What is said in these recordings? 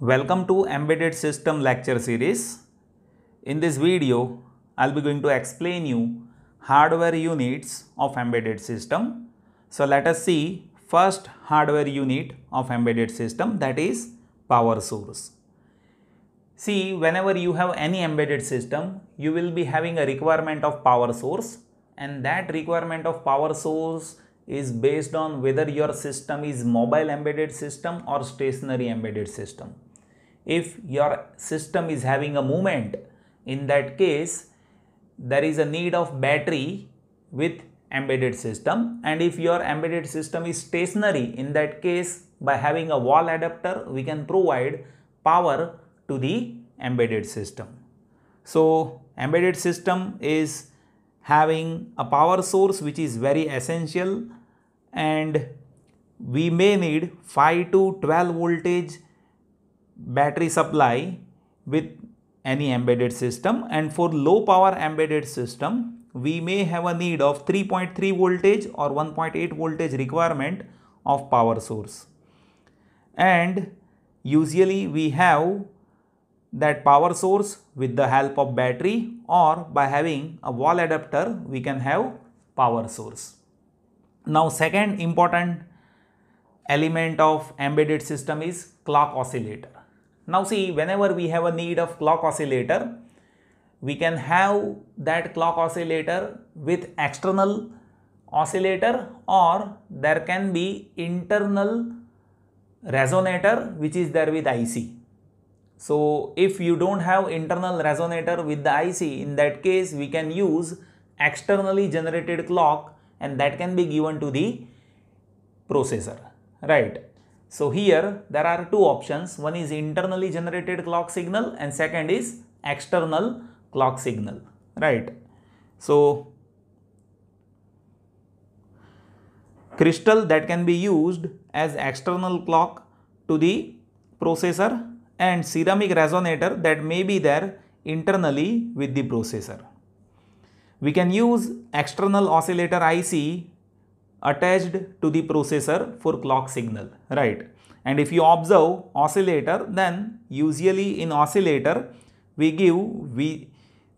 Welcome to Embedded System lecture series. In this video, I'll be going to explain you hardware units of embedded system. So let us see first hardware unit of embedded system that is power source. See whenever you have any embedded system, you will be having a requirement of power source and that requirement of power source is based on whether your system is mobile embedded system or stationary embedded system if your system is having a movement in that case there is a need of battery with embedded system and if your embedded system is stationary in that case by having a wall adapter we can provide power to the embedded system. So embedded system is having a power source which is very essential and we may need 5 to 12 voltage battery supply with any embedded system and for low power embedded system we may have a need of 3.3 voltage or 1.8 voltage requirement of power source and usually we have that power source with the help of battery or by having a wall adapter we can have power source. Now second important element of embedded system is clock oscillator. Now see whenever we have a need of clock oscillator, we can have that clock oscillator with external oscillator or there can be internal resonator which is there with IC. So if you don't have internal resonator with the IC in that case we can use externally generated clock and that can be given to the processor right so here there are two options. One is internally generated clock signal and second is external clock signal, right? So crystal that can be used as external clock to the processor and ceramic resonator that may be there internally with the processor. We can use external oscillator IC attached to the processor for clock signal, right? And if you observe oscillator, then usually in oscillator, we give v,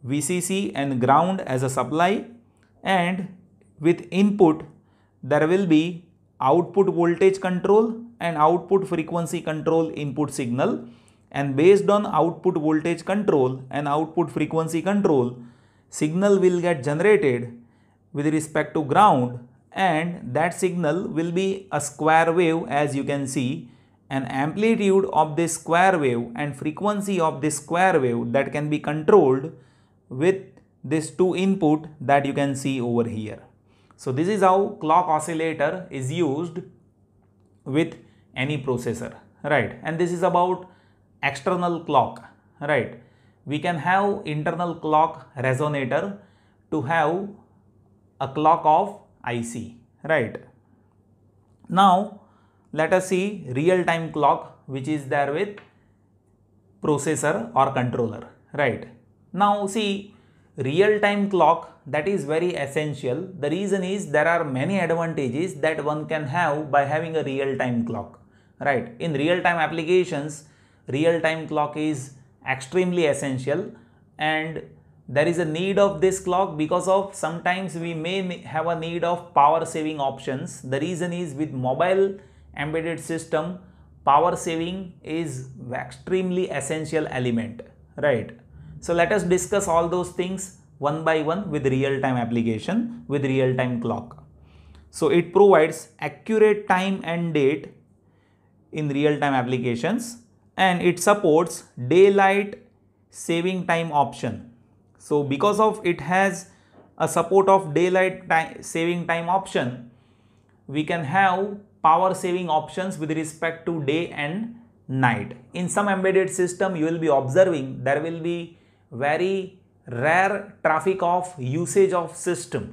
VCC and ground as a supply and with input, there will be output voltage control and output frequency control input signal and based on output voltage control and output frequency control, signal will get generated with respect to ground and that signal will be a square wave as you can see an amplitude of this square wave and frequency of this square wave that can be controlled with this two input that you can see over here. So this is how clock oscillator is used with any processor right and this is about external clock right. We can have internal clock resonator to have a clock of IC, right? Now, let us see real time clock which is there with processor or controller, right? Now, see real time clock that is very essential. The reason is there are many advantages that one can have by having a real time clock, right? In real time applications, real time clock is extremely essential and there is a need of this clock because of sometimes we may have a need of power saving options the reason is with mobile embedded system power saving is extremely essential element right so let us discuss all those things one by one with real time application with real time clock so it provides accurate time and date in real time applications and it supports daylight saving time option so, because of it has a support of daylight time, saving time option, we can have power saving options with respect to day and night. In some embedded system, you will be observing there will be very rare traffic of usage of system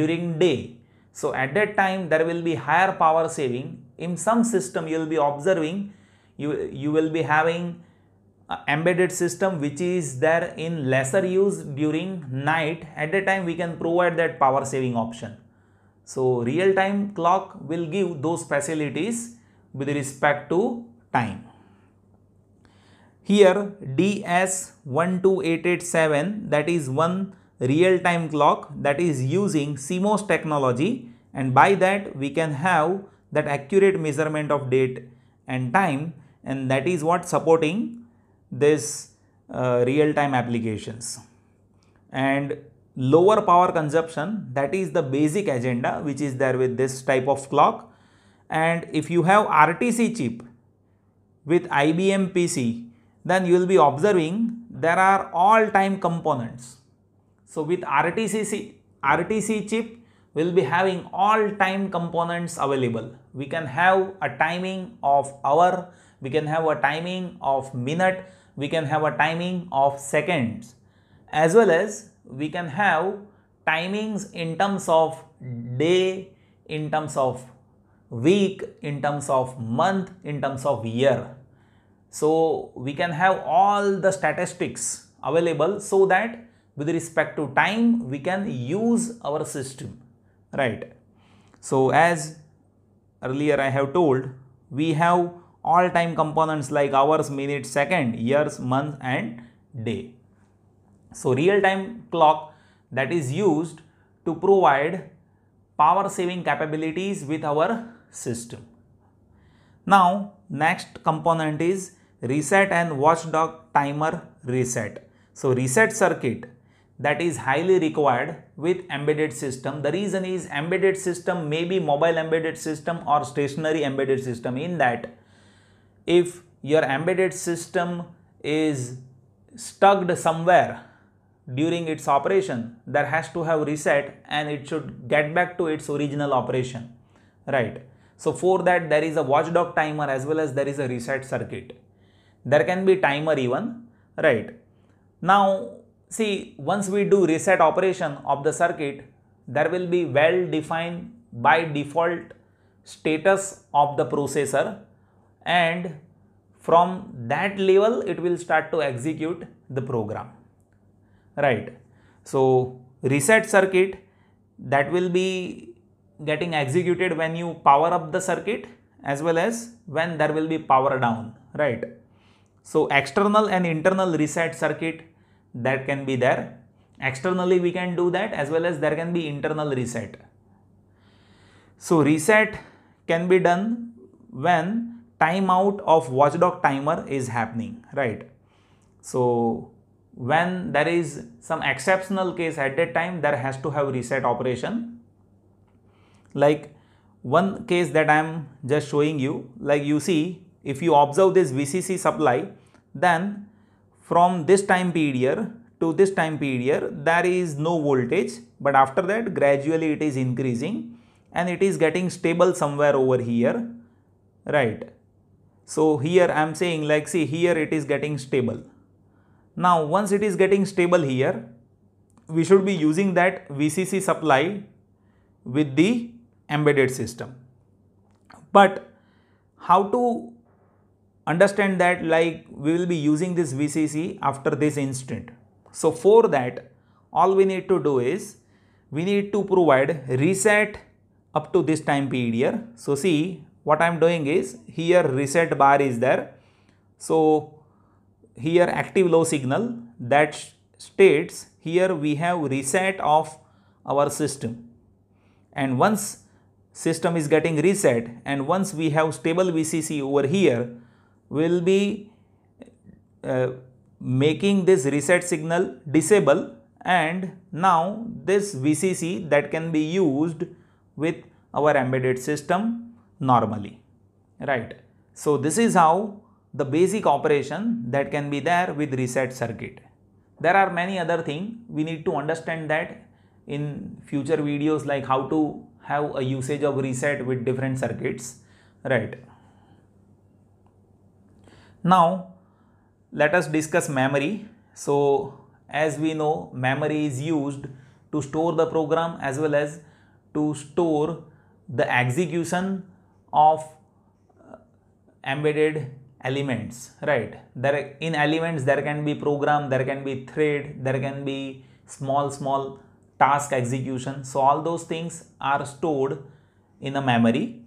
during day. So, at that time there will be higher power saving. In some system you will be observing you, you will be having uh, embedded system which is there in lesser use during night at a time we can provide that power saving option so real time clock will give those facilities with respect to time here ds12887 that is one real time clock that is using cmos technology and by that we can have that accurate measurement of date and time and that is what supporting this uh, real-time applications and lower power consumption that is the basic agenda which is there with this type of clock and if you have RTC chip with IBM PC then you will be observing there are all time components. So with RTC, RTC chip will be having all time components available. We can have a timing of hour, we can have a timing of minute, we can have a timing of seconds as well as we can have timings in terms of day, in terms of week, in terms of month, in terms of year. So, we can have all the statistics available so that with respect to time, we can use our system, right? So, as earlier I have told, we have all time components like hours, minutes, second, years, month and day. So real time clock that is used to provide power saving capabilities with our system. Now next component is reset and watchdog timer reset. So reset circuit that is highly required with embedded system. The reason is embedded system may be mobile embedded system or stationary embedded system in that if your embedded system is stuck somewhere during its operation there has to have reset and it should get back to its original operation right so for that there is a watchdog timer as well as there is a reset circuit there can be timer even right now see once we do reset operation of the circuit there will be well defined by default status of the processor and from that level it will start to execute the program right so reset circuit that will be getting executed when you power up the circuit as well as when there will be power down right so external and internal reset circuit that can be there externally we can do that as well as there can be internal reset so reset can be done when timeout of watchdog timer is happening, right? So when there is some exceptional case at that time, there has to have reset operation. Like one case that I am just showing you, like you see, if you observe this VCC supply, then from this time period to this time period, there is no voltage, but after that gradually it is increasing and it is getting stable somewhere over here, right? So here I am saying like see here it is getting stable. Now once it is getting stable here, we should be using that VCC supply with the embedded system. But how to understand that like we will be using this VCC after this instant. So for that all we need to do is we need to provide reset up to this time period. So see what I am doing is here reset bar is there. So here active low signal that states here we have reset of our system and once system is getting reset and once we have stable VCC over here we will be uh, making this reset signal disable and now this VCC that can be used with our embedded system normally, right? So this is how the basic operation that can be there with reset circuit. There are many other things we need to understand that in future videos like how to have a usage of reset with different circuits, right? Now let us discuss memory. So as we know memory is used to store the program as well as to store the execution of uh, embedded elements right there in elements there can be program there can be thread there can be small small task execution so all those things are stored in a memory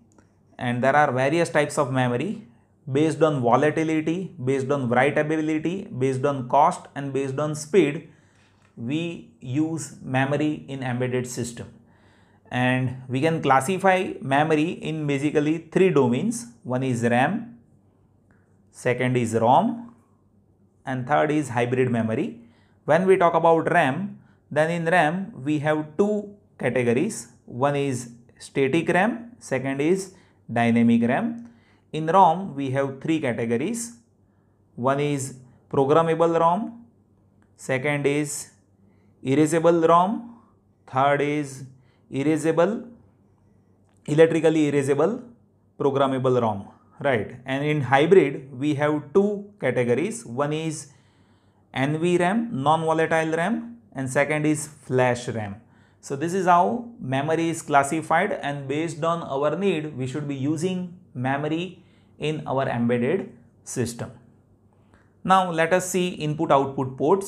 and there are various types of memory based on volatility based on writability based on cost and based on speed we use memory in embedded system and we can classify memory in basically three domains one is RAM second is ROM and third is hybrid memory when we talk about RAM then in RAM we have two categories one is static RAM second is dynamic RAM in ROM we have three categories one is programmable ROM second is erasable ROM third is erasable electrically erasable programmable rom right and in hybrid we have two categories one is nvram non volatile ram and second is flash ram so this is how memory is classified and based on our need we should be using memory in our embedded system now let us see input output ports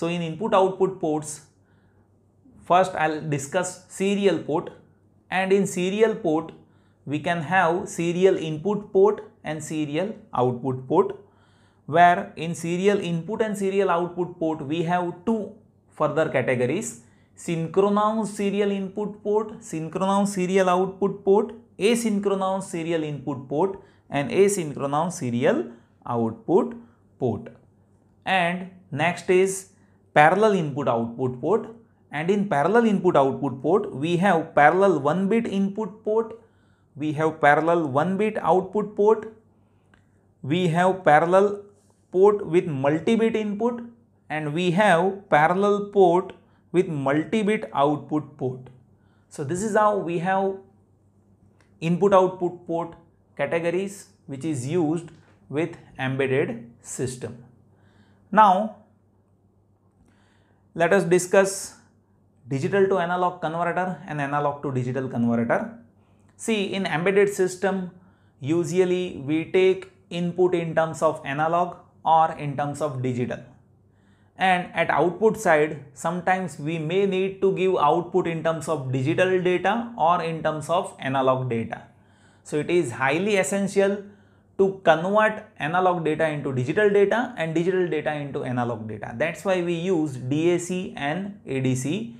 so in input output ports First, I'll discuss serial port and in serial port, we can have serial input port and serial output port where in serial input and serial output port, we have two further categories synchronous serial input port, synchronous serial output port, asynchronous serial input port and asynchronous serial output port. And next is parallel input output port and in parallel input output port we have parallel 1 bit input port, we have parallel 1 bit output port, we have parallel port with multi-bit input and we have parallel port with multi-bit output port. So this is how we have input output port categories which is used with embedded system. Now let us discuss digital to analog converter and analog to digital converter. See in embedded system usually we take input in terms of analog or in terms of digital and at output side sometimes we may need to give output in terms of digital data or in terms of analog data. So it is highly essential to convert analog data into digital data and digital data into analog data. That's why we use DAC and ADC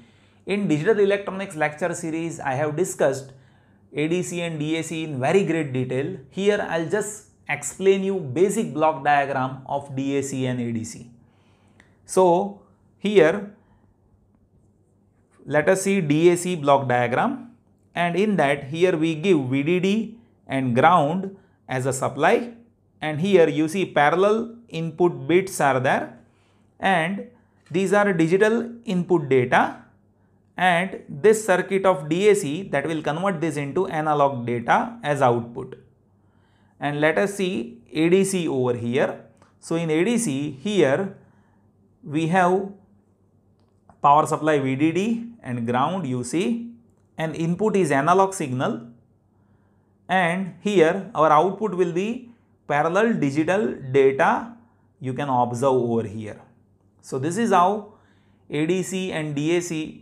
in digital electronics lecture series, I have discussed ADC and DAC in very great detail. Here I will just explain you basic block diagram of DAC and ADC. So here let us see DAC block diagram and in that here we give VDD and ground as a supply and here you see parallel input bits are there and these are digital input data and this circuit of DAC that will convert this into analog data as output. And let us see ADC over here. So in ADC here we have power supply VDD and ground you see and input is analog signal and here our output will be parallel digital data you can observe over here. So this is how ADC and DAC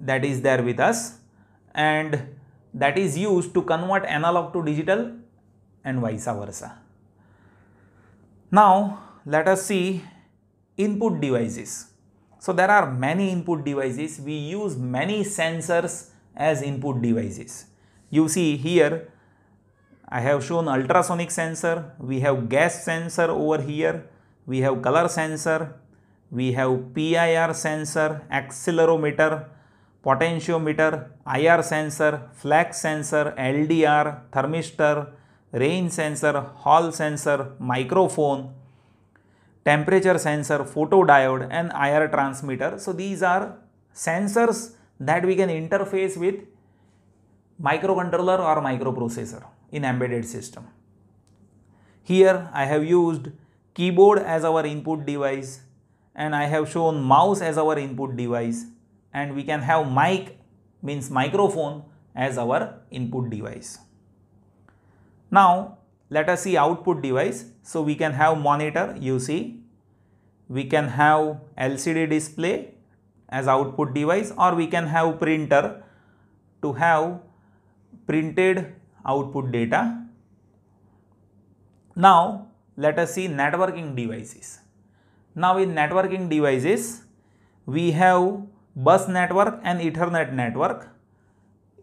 that is there with us and that is used to convert analog to digital and vice versa. Now let us see input devices. So there are many input devices. We use many sensors as input devices. You see here I have shown ultrasonic sensor. We have gas sensor over here. We have color sensor. We have PIR sensor, accelerometer, potentiometer, IR sensor, flex sensor, LDR, thermistor, rain sensor, hall sensor, microphone, temperature sensor, photodiode and IR transmitter. So, these are sensors that we can interface with microcontroller or microprocessor in embedded system. Here I have used keyboard as our input device and I have shown mouse as our input device and we can have mic means microphone as our input device. Now let us see output device. So we can have monitor you see we can have LCD display as output device or we can have printer to have printed output data. Now let us see networking devices. Now in networking devices we have bus network and ethernet network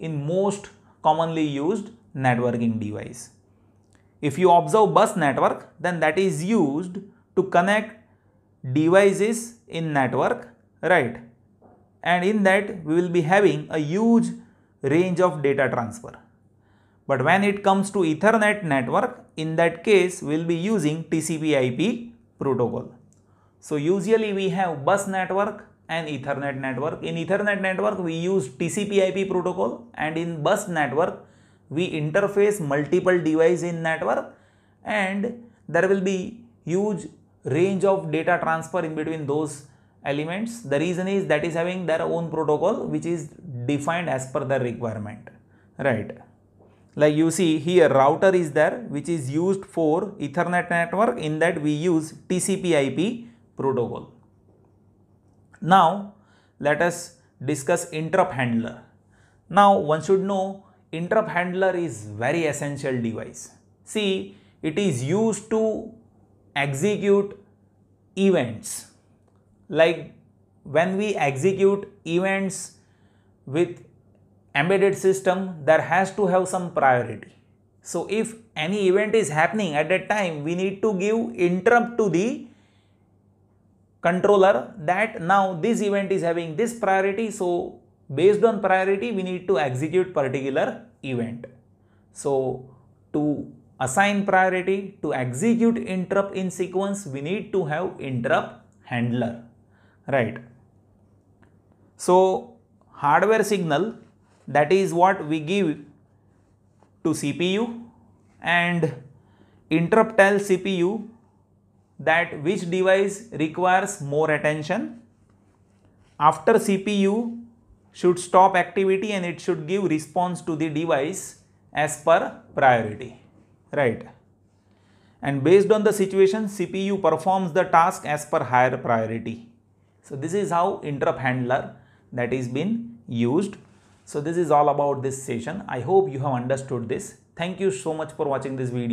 in most commonly used networking device. If you observe bus network then that is used to connect devices in network right and in that we will be having a huge range of data transfer. But when it comes to ethernet network in that case we will be using TCP IP protocol. So usually we have bus network, and Ethernet network. In Ethernet network, we use TCP IP protocol and in bus network, we interface multiple devices in network and there will be huge range of data transfer in between those elements. The reason is that is having their own protocol which is defined as per the requirement, right? Like you see here router is there which is used for ethernet network in that we use TCP IP protocol. Now let us discuss interrupt handler. Now one should know interrupt handler is very essential device. See it is used to execute events like when we execute events with embedded system there has to have some priority. So if any event is happening at that time we need to give interrupt to the controller that now this event is having this priority. So based on priority, we need to execute particular event. So to assign priority, to execute interrupt in sequence, we need to have interrupt handler, right? So hardware signal that is what we give to CPU and interrupt tells CPU that which device requires more attention. After CPU should stop activity and it should give response to the device as per priority, right? And based on the situation, CPU performs the task as per higher priority. So this is how interrupt handler that is been used. So this is all about this session. I hope you have understood this. Thank you so much for watching this video.